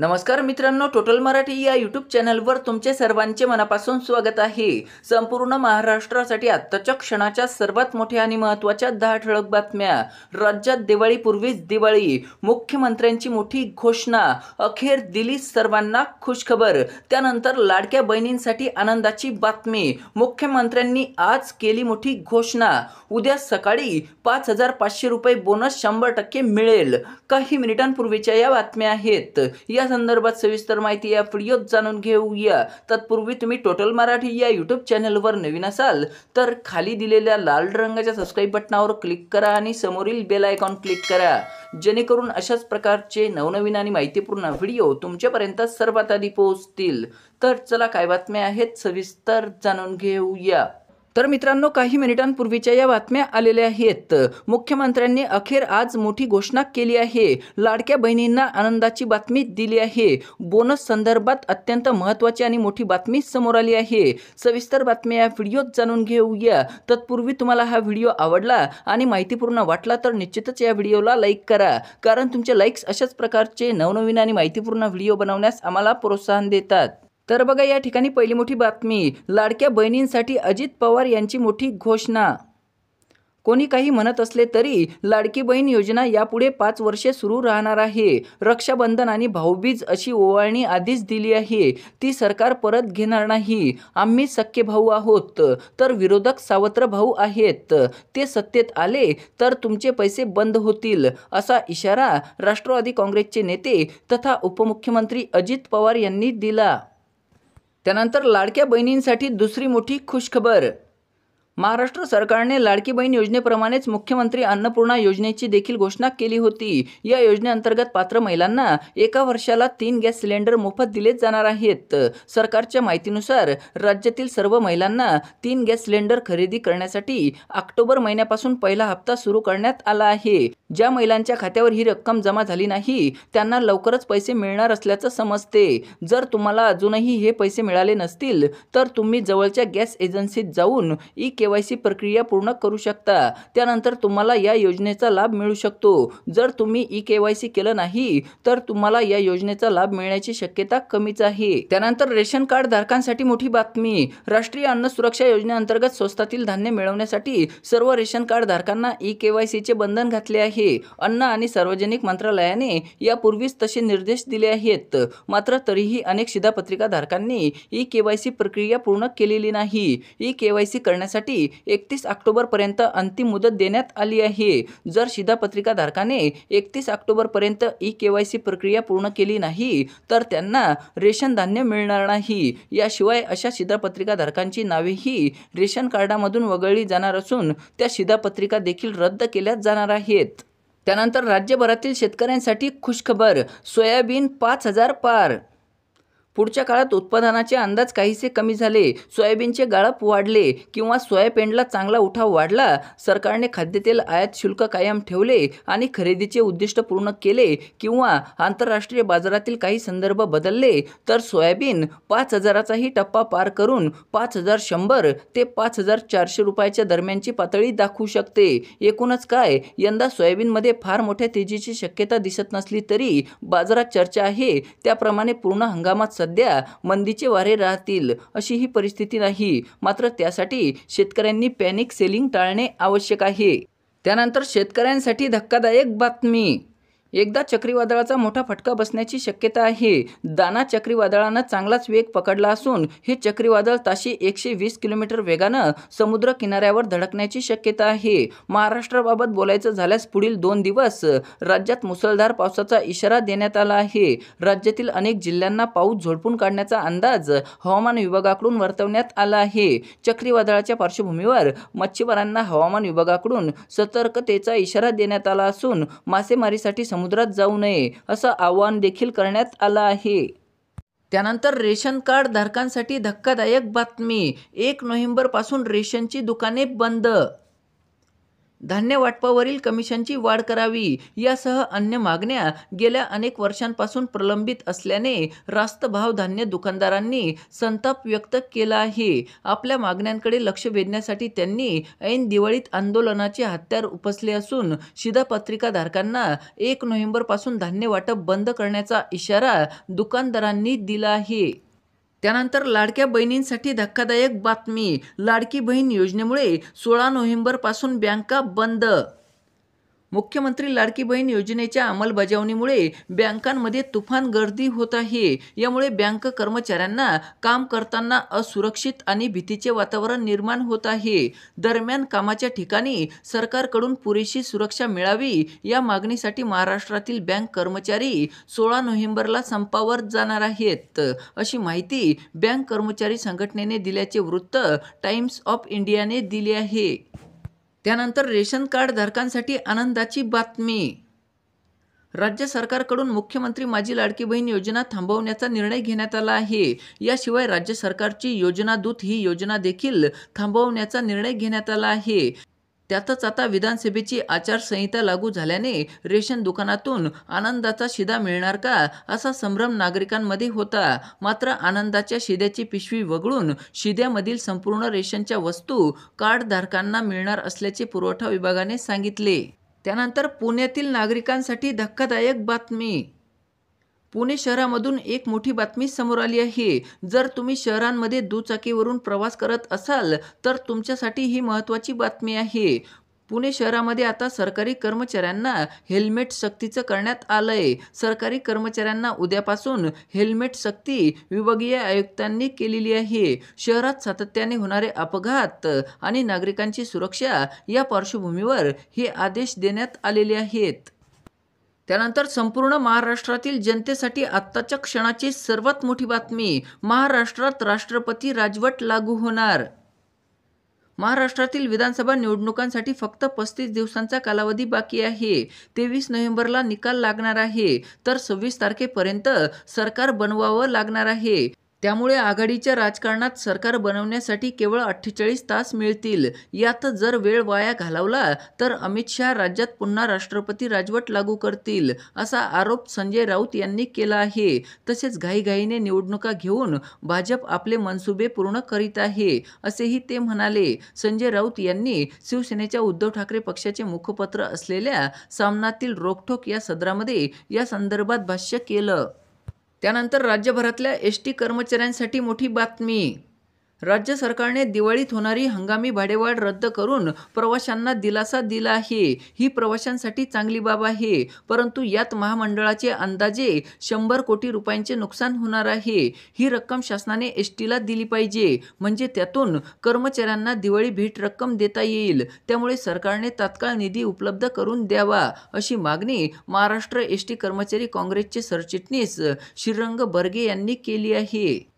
नमस्कार मित्रांनो टोटल मराठी या यूट्यूब चॅनलवर तुमचे सर्वांचे मनापासून स्वागत आहे संपूर्ण महाराष्ट्रासाठी आत्ताच्या क्षणाच्या सर्वात मोठ्या आणि महत्त्वाच्या दहा ठळक बातम्या राज्यात दिवाळीपूर्वीच दिवाळी मुख्यमंत्र्यांची मोठी घोषणा अखेर दिली सर्वांना खुशखबर त्यानंतर लाडक्या बहिणींसाठी आनंदाची बातमी मुख्यमंत्र्यांनी आज केली मोठी घोषणा उद्या सकाळी पाच हजार पाचशे रुपये बोनस शंभर टक्के मिळेल काही मिनिटांपूर्वीच्या या बातम्या आहेत या संदर्भात सविस्तर माहिती या व्हिडिओत जाणून घेऊया तत्पूर्वी तुम्ही टोटल मराठी या यूट्यूब चॅनलवर नवीन असाल तर खाली दिलेल्या लाल रंगाच्या सबस्क्राईब बटनावर क्लिक करा आणि समोरील बेल आयकॉन क्लिक करा जेणेकरून अशाच प्रकारचे नवनवीन आणि माहितीपूर्ण व्हिडिओ तुमच्यापर्यंत सर्वात आधी पोहोचतील तर चला काय बातम्या आहेत सविस्तर जाणून घेऊया तर मित्रांनो काही मिनिटांपूर्वीच्या या बातम्या आलेल्या आहेत मुख्यमंत्र्यांनी अखेर आज मोठी घोषणा केली आहे लाडक्या बहिणींना आनंदाची बातमी दिली आहे बोनस संदर्भात अत्यंत महत्त्वाची आणि मोठी बातमी समोर आली आहे सविस्तर बातम्या या व्हिडिओत जाणून घेऊया तत्पूर्वी तुम्हाला हा व्हिडिओ आवडला आणि माहितीपूर्ण वाटला तर निश्चितच या व्हिडिओला लाईक करा कारण तुमचे लाईक्स अशाच प्रकारचे नवनवीन आणि माहितीपूर्ण व्हिडिओ बनवण्यास आम्हाला प्रोत्साहन देतात तर बघा या ठिकाणी पहिली मोठी बातमी लाडक्या बहिणींसाठी अजित पवार यांची मोठी घोषणा कोणी काही म्हणत असले तरी लाडकी बहीण योजना यापुढे पाच वर्षे सुरू राहणार आहे रक्षाबंधन आणि भाऊबीज अशी ओवाळणी आधीच दिली आहे ती सरकार परत घेणार नाही आम्ही सख्खे भाऊ आहोत तर विरोधक सावत्र भाऊ आहेत ते सत्तेत आले तर तुमचे पैसे बंद होतील असा इशारा राष्ट्रवादी काँग्रेसचे नेते तथा उपमुख्यमंत्री अजित पवार यांनी दिला त्यानंतर लाडक्या बहिणींसाठी दुसरी मोठी खुशखबर महाराष्ट्र सरकारने लाडकी बहीण योजनेप्रमाणेच मुख्यमंत्री अन्नपूर्णा योजनेची देखील घोषणा केली होती या योजनेअंतर्गत पात्र महिलांना एका वर्षाला तीन गॅस सिलेंडर मोफत दिले जाणार आहेत सरकारच्या माहितीनुसार राज्यातील सर्व महिलांना तीन गॅस सिलेंडर खरेदी करण्यासाठी ऑक्टोबर महिन्यापासून पहिला हप्ता सुरू करण्यात आला आहे ज्या महिलांच्या खात्यावर ही रक्कम जमा झाली नाही त्यांना लवकरच पैसे मिळणार असल्याचं समजते जर तुम्हाला अजूनही हे पैसे मिळाले नसतील तर तुम्ही जवळच्या गॅस एजन्सीत जाऊन ई के प्रक्रिया पूर्ण करू शकता त्यानंतर तुम्हाला या योजनेचा लाभ मिळू शकतो जर तुम्ही ई के केलं नाही तर तुम्हाला या योजनेचा लाभ मिळण्याची शक्यता कमीच आहे त्यानंतर रेशन कार्ड धारकांसाठी मोठी बातमी राष्ट्रीय अन्न सुरक्षा योजनेअंतर्गत स्वस्तातील धान्य मिळवण्यासाठी सर्व रेशन कार्ड धारकांना ई के बंधन घातले आहे आहे अन्न आणि सार्वजनिक मंत्रालयाने यापूर्वीच तसे निर्देश दिले आहेत मात्र तरीही अनेक धारकांनी ई के वाय सी प्रक्रिया पूर्ण केलेली नाही ई के वाय सी करण्यासाठी एकतीस ऑक्टोबरपर्यंत अंतिम मुदत देण्यात आली आहे जर शिधापत्रिकाधारकाने एकतीस ऑक्टोबरपर्यंत ई के वाय सी प्रक्रिया पूर्ण केली नाही तर त्यांना रेशन धान्य मिळणार नाही याशिवाय अशा शिधापत्रिकाधारकांची नावेही रेशन कार्डामधून वगळली जाणार असून त्या शिधापत्रिका देखील रद्द केल्या जाणार आहेत त्यानंतर राज्यभरातील शेतकऱ्यांसाठी खुशखबर सोयाबीन पाच हजार पार पुढच्या काळात उत्पादनाचे अंदाज काहीसे कमी झाले सोयाबीनचे गाळप वाढले किंवा सोयाबीनला चांगला उठाव वाढला सरकारने खाद्यतेल आयात शुल्क कायम ठेवले आणि खरेदीचे उद्दिष्ट पूर्ण केले किंवा आंतरराष्ट्रीय बाजारातील काही संदर्भ बदलले तर सोयाबीन पाच हजाराचाही टप्पा पार करून पाच हजार शंभर ते पाच हजार चारशे रुपयाच्या दरम्यानची पातळी दाखवू शकते एकूणच काय यंदा सोयाबीनमध्ये फार मोठ्या तेजीची शक्यता दिसत नसली तरी बाजारात चर्चा आहे त्याप्रमाणे पूर्ण हंगामात सध्या मंदीचे वारे राहतील अशी ही परिस्थिती नाही मात्र त्यासाठी शेतकऱ्यांनी पॅनिक सेलिंग टाळणे आवश्यक आहे त्यानंतर शेतकऱ्यांसाठी धक्कादायक बातमी एकदा चक्रीवादळाचा मोठा फटका बसण्याची शक्यता आहे दाना चक्रीवादळानं चांगलाच वेग पकडला असून हे चक्रीवादळ ताशी एकशे वीस किलोमीटर वेगानं समुद्र किनाऱ्यावर धडकण्याची शक्यता आहे महाराष्ट्राबाबत बोलायचं झाल्यास पुढील दोन दिवस राज्यात मुसळधार पावसाचा इशारा देण्यात आला आहे राज्यातील अनेक जिल्ह्यांना पाऊस झोडपून काढण्याचा अंदाज हवामान विभागाकडून वर्तवण्यात आला आहे चक्रीवादळाच्या पार्श्वभूमीवर मच्छीमारांना हवामान विभागाकडून सतर्कतेचा इशारा देण्यात आला असून मासेमारीसाठी समुद्रात जाऊ नये असं आवाहन देखील करण्यात आलं आहे त्यानंतर रेशन कार्ड धारकांसाठी धक्कादायक बातमी एक नोव्हेंबरपासून रेशनची दुकाने बंद धान्य वाटपावरील कमिशनची वाढ करावी यासह अन्य मागण्या गेल्या अनेक वर्षांपासून प्रलंबित असल्याने रास्त भाव धान्य दुकानदारांनी संताप व्यक्त केला आहे आपल्या मागण्यांकडे लक्ष वेधण्यासाठी त्यांनी ऐन दिवाळीत आंदोलनाचे हत्यार उपसले असून शिधापत्रिकाधारकांना एक नोव्हेंबरपासून धान्य वाटप बंद करण्याचा इशारा दुकानदारांनी दिला आहे त्यानंतर लाडक्या बहिणींसाठी धक्कादायक बातमी लाडकी बहीण योजनेमुळे सोळा नोव्हेंबरपासून बँका बंद मुख्यमंत्री लाडकी बहीण योजनेच्या अंमलबजावणीमुळे बँकांमध्ये तुफान गर्दी होत आहे यामुळे बँक कर्मचाऱ्यांना काम करताना असुरक्षित आणि भीतीचे वातावरण निर्माण होत आहे दरम्यान कामाच्या ठिकाणी सरकारकडून पुरेशी सुरक्षा मिळावी या मागणीसाठी महाराष्ट्रातील बँक कर्मचारी सोळा नोव्हेंबरला संपावर जाणार आहेत अशी माहिती बँक कर्मचारी संघटनेने दिल्याचे वृत्त टाइम्स ऑफ इंडियाने दिले आहे त्यानंतर रेशन कार्ड धारकांसाठी आनंदाची बातमी राज्य सरकारकडून मुख्यमंत्री माझी लाडकी बहीण योजना थांबवण्याचा निर्णय घेण्यात आला आहे याशिवाय राज्य सरकारची योजना दूत ही योजना देखील थांबवण्याचा निर्णय घेण्यात आला आहे त्यातच आता विधानसभेची आचारसंहिता लागू झाल्याने रेशन दुकानातून आनंदाचा शिदा मिळणार का असा संभ्रम नागरिकांमध्ये होता मात्र आनंदाच्या शिद्याची पिशवी वगळून शिद्यामधील संपूर्ण रेशनच्या वस्तू कार्डधारकांना मिळणार असल्याचे पुरवठा विभागाने सांगितले त्यानंतर पुण्यातील नागरिकांसाठी धक्कादायक बातमी पुणे शहरामधून एक मोठी बातमी समोर आली आहे जर तुम्ही शहरांमध्ये दुचाकीवरून प्रवास करत असाल तर तुमच्यासाठी ही महत्त्वाची बातमी आहे पुणे शहरामध्ये आता सरकारी कर्मचाऱ्यांना हेल्मेट सक्तीचं करण्यात आलं आहे सरकारी कर्मचाऱ्यांना उद्यापासून हेल्मेट सक्ती विभागीय आयुक्तांनी केलेली आहे शहरात सातत्याने होणारे अपघात आणि नागरिकांची सुरक्षा या पार्श्वभूमीवर हे आदेश देण्यात आलेले आहेत त्यानंतर संपूर्ण महाराष्ट्रातील जनतेसाठी आत्ताच्या क्षणाची सर्वात मोठी बातमी महाराष्ट्रात राष्ट्रपती राजवट लागू होणार महाराष्ट्रातील विधानसभा निवडणुकांसाठी फक्त पस्तीस दिवसांचा कालावधी बाकी आहे तेवीस नोव्हेंबरला निकाल लागणार आहे तर सव्वीस तारखेपर्यंत सरकार बनवावं लागणार आहे त्यामुळे आघाडीच्या राजकारणात सरकार बनवण्यासाठी केवळ अठ्ठेचाळीस तास मिळतील यात जर वेळ वाया घालवला तर अमित शहा राज्यात पुन्हा राष्ट्रपती राजवट लागू करतील असा आरोप संजय राऊत यांनी केला आहे तसेच घाईघाईने निवडणुका घेऊन भाजप आपले मनसुबे पूर्ण करीत आहे असेही ते म्हणाले संजय राऊत यांनी शिवसेनेच्या उद्धव ठाकरे पक्षाचे मुखपत्र असलेल्या सामनातील रोखोक या सदरामध्ये या संदर्भात भाष्य केलं त्यानंतर राज्यभरातल्या एस टी कर्मचाऱ्यांसाठी मोठी बातमी राज्य सरकारने दिवाळीत होणारी हंगामी भाडेवाढ रद्द करून प्रवाशांना दिलासा दिला आहे ही प्रवाशांसाठी चांगली बाब आहे परंतु यात महामंडळाचे अंदाजे शंभर कोटी रुपयांचे नुकसान होणार आहे ही रक्कम शासनाने एस टीला दिली पाहिजे म्हणजे त्यातून कर्मचाऱ्यांना दिवाळी भेट रक्कम देता येईल त्यामुळे सरकारने तात्काळ निधी उपलब्ध करून द्यावा अशी मागणी महाराष्ट्र एस टी कर्मचारी काँग्रेसचे सरचिटणीस श्रीरंग बर्गे यांनी केली आहे